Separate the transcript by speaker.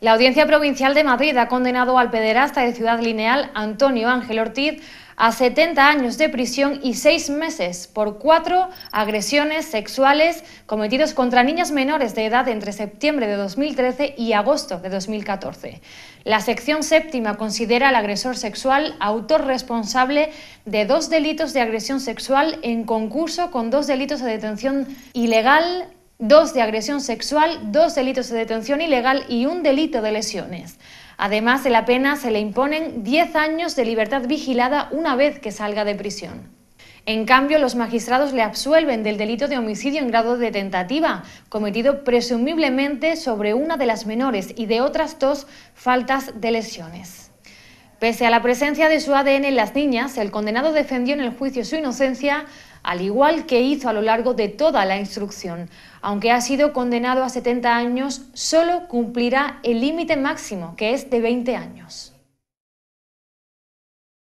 Speaker 1: La Audiencia Provincial de Madrid ha condenado al pederasta de Ciudad Lineal, Antonio Ángel Ortiz, a 70 años de prisión y 6 meses por cuatro agresiones sexuales cometidos contra niñas menores de edad entre septiembre de 2013 y agosto de 2014. La sección séptima considera al agresor sexual autor responsable de dos delitos de agresión sexual en concurso con dos delitos de detención ilegal dos de agresión sexual, dos delitos de detención ilegal y un delito de lesiones. Además, de la pena se le imponen 10 años de libertad vigilada una vez que salga de prisión. En cambio, los magistrados le absuelven del delito de homicidio en grado de tentativa, cometido presumiblemente sobre una de las menores y de otras dos faltas de lesiones. Pese a la presencia de su ADN en las niñas, el condenado defendió en el juicio su inocencia, al igual que hizo a lo largo de toda la instrucción. Aunque ha sido condenado a 70 años, solo cumplirá el límite máximo, que es de 20 años.